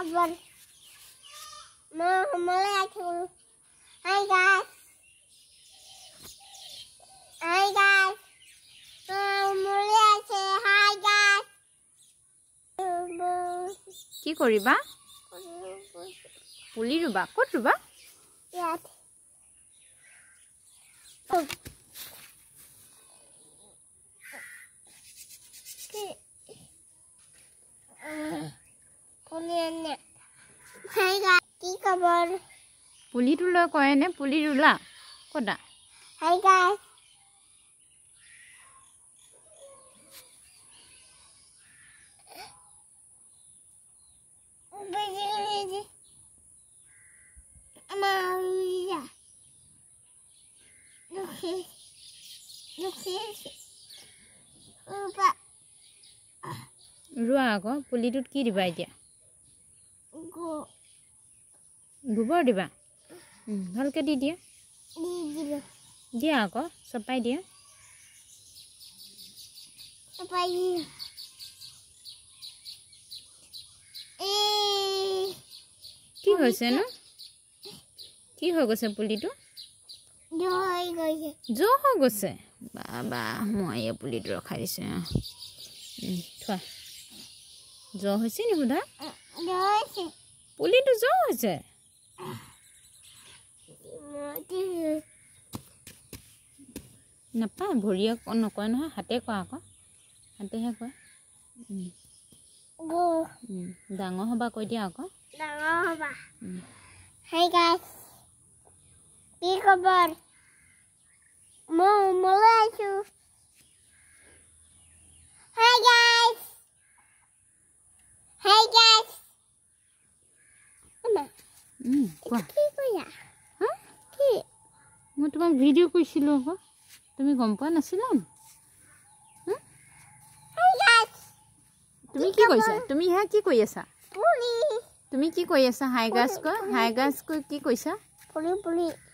কি কৰিবা পুলি ৰুবা ক'ত ৰুবা ইয়াত খবৰ পুলি তুলৈ কয়নে পুলি ৰুলা কদা ৰোৱা আকৌ পুলিটোত কি দিবা এতিয়া গোবৰ দিবা ভালকৈ দি দিয়া দিয়া আকৌ চপাই দিয়া কি হৈছে ন কি হৈ গৈছে পুলিটো জ্বৰ হৈ গৈছে বা মই এই পুলিটো ৰখাই দিছো থোৱা জ্বৰ হৈছে নি সুধা পুলিটো জ্বৰ হৈছে নাপায় ভৰিয়ে নকয় নহয় হাতে কয় আকৌ হাতেহে কয় ডাঙৰ হ'বা কৈ দিয়া আকৌ মই তোমাক ভিডিঅ' কৈছিলোঁ আকৌ তুমি গম পোৱা নাছিলা তুমি কি কৈছা তুমি হে কি কৈ আছা তুমি কি কৈ আছা হাই গাছ কৈ হাই গাছ কৈ কি কৈছা